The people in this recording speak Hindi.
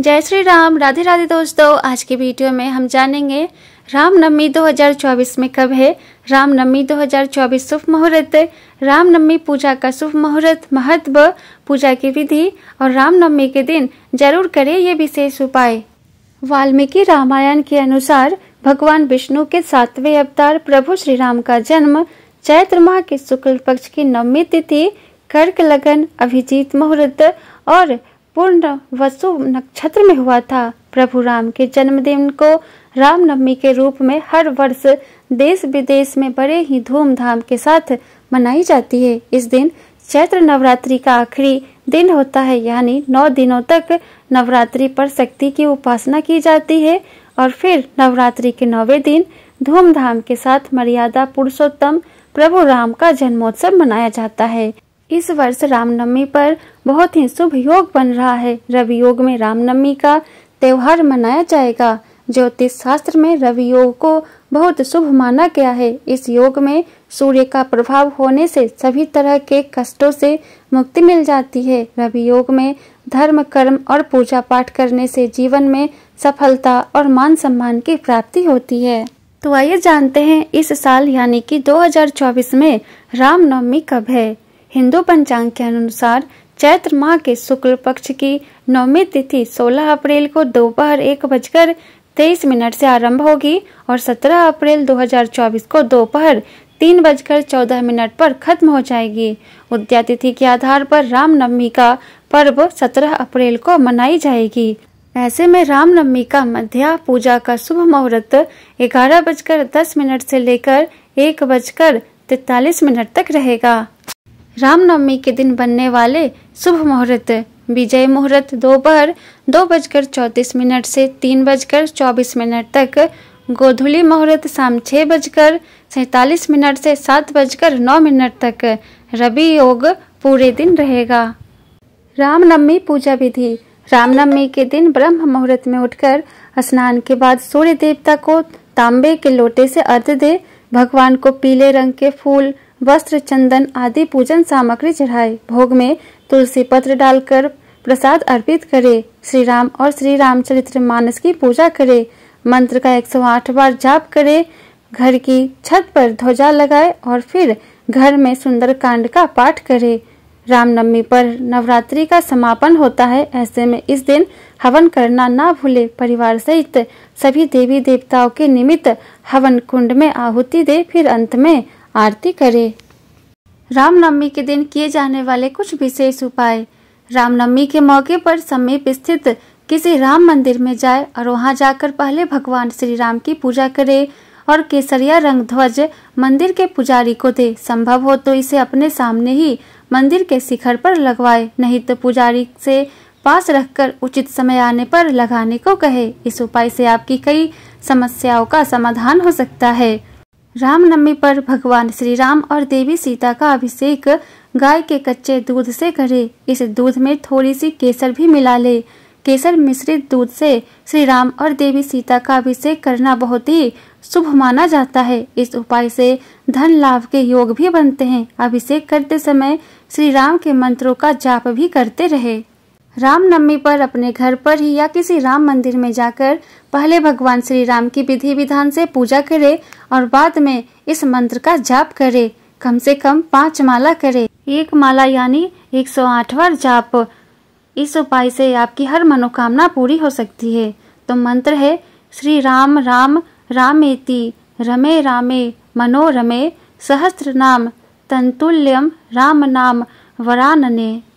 जय श्री राम राधे राधे दोस्तों आज के वीडियो में हम जानेंगे रामनवमी 2024 में कब है रामनवमी 2024 शुभ मुहूर्त रामनवमी पूजा का शुभ मुहूर्त महत्व पूजा की विधि और रामनवमी के दिन जरूर करें ये विशेष उपाय वाल्मीकि रामायण के अनुसार भगवान विष्णु के सातवें अवतार प्रभु श्री राम का जन्म चैत्र माह के शुक्ल पक्ष की नवमी तिथि कर्क लगन अभिजीत मुहूर्त और पूर्ण वसु नक्षत्र में हुआ था प्रभु राम के जन्मदिन को रामनवमी के रूप में हर वर्ष देश विदेश में बड़े ही धूमधाम के साथ मनाई जाती है इस दिन चैत्र नवरात्रि का आखिरी दिन होता है यानी नौ दिनों तक नवरात्रि पर शक्ति की उपासना की जाती है और फिर नवरात्रि के नौवे दिन धूमधाम के साथ मर्यादा पुरुषोत्तम प्रभु राम का जन्मोत्सव मनाया जाता है इस वर्ष रामनवमी पर बहुत ही शुभ योग बन रहा है रवि योग में रामनवमी का त्योहार मनाया जाएगा ज्योतिष शास्त्र में रवि योग को बहुत शुभ माना गया है इस योग में सूर्य का प्रभाव होने से सभी तरह के कष्टों से मुक्ति मिल जाती है रवि योग में धर्म कर्म और पूजा पाठ करने से जीवन में सफलता और मान सम्मान की प्राप्ति होती है तो आइए जानते हैं इस साल यानी कि 2024 में रामनवमी कब है हिंदू पंचांग के अनुसार चैत्र माह के शुक्ल पक्ष की नौमी तिथि 16 अप्रैल को दोपहर एक बजकर तेईस मिनट से आरंभ होगी और 17 अप्रैल 2024 को दोपहर तीन बजकर चौदह मिनट पर खत्म हो जाएगी उद्या तिथि के आधार पर रामनवमी का पर्व 17 अप्रैल को मनाई जाएगी ऐसे में रामनवमी का मध्या पूजा का शुभ मुहूर्त ग्यारह बजकर दस मिनट से लेकर एक बजकर तैतालीस मिनट तक रहेगा रामनवमी के दिन बनने वाले शुभ मुहूर्त विजय मुहूर्त दोपहर दो बजकर चौंतीस मिनट से तीन बजकर चौबीस मिनट तक गोधुली मुहूर्त शाम छः बजकर सैंतालीस मिनट से सात बजकर नौ मिनट तक रवि योग पूरे दिन रहेगा रामनवमी पूजा विधि रामनवमी के दिन ब्रह्म मुहूर्त में उठकर स्नान के बाद सूर्य देवता को तांबे के लोटे से अर्ध दे भगवान को पीले रंग के फूल वस्त्र चंदन आदि पूजन सामग्री चढ़ाए भोग में तुलसी पत्र डालकर प्रसाद अर्पित करे श्री राम और श्री रामचरित्र मानस की पूजा करे मंत्र का 108 बार जाप करे घर की छत पर ध्वजा लगाए और फिर घर में सुंदर कांड का पाठ करे रामनवमी पर नवरात्रि का समापन होता है ऐसे में इस दिन हवन करना ना भूले परिवार सहित सभी देवी देवताओं के निमित्त हवन कुंड में आहुति दे फिर अंत में आरती करें रामनवमी के दिन किए जाने वाले कुछ विशेष उपाय रामनवमी के मौके पर समीप स्थित किसी राम मंदिर में जाए और वहां जाकर पहले भगवान श्री राम की पूजा करे और केसरिया रंग ध्वज मंदिर के पुजारी को दे संभव हो तो इसे अपने सामने ही मंदिर के शिखर पर लगवाए नहीं तो पुजारी से पास रखकर उचित समय आने पर लगाने को कहे इस उपाय से आपकी कई समस्याओं का समाधान हो सकता है रामनवमी पर भगवान श्री राम और देवी सीता का अभिषेक गाय के कच्चे दूध से करें इस दूध में थोड़ी सी केसर भी मिला ले केसर मिश्रित दूध से श्री राम और देवी सीता का अभिषेक करना बहुत ही शुभ माना जाता है इस उपाय से धन लाभ के योग भी बनते हैं अभिषेक करते समय श्री राम के मंत्रों का जाप भी करते रहे रामनवमी पर अपने घर पर ही या किसी राम मंदिर में जाकर पहले भगवान श्री राम की विधि विधान से पूजा करे और बाद में इस मंत्र का जाप करे कम से कम पांच माला करे एक माला यानी एक सौ आठवा जाप इस उपाय से आपकी हर मनोकामना पूरी हो सकती है तो मंत्र है श्री राम राम रामेति रमे रामे मनोरमे सहस्त्र नाम तंतुल्यम राम नाम वरानने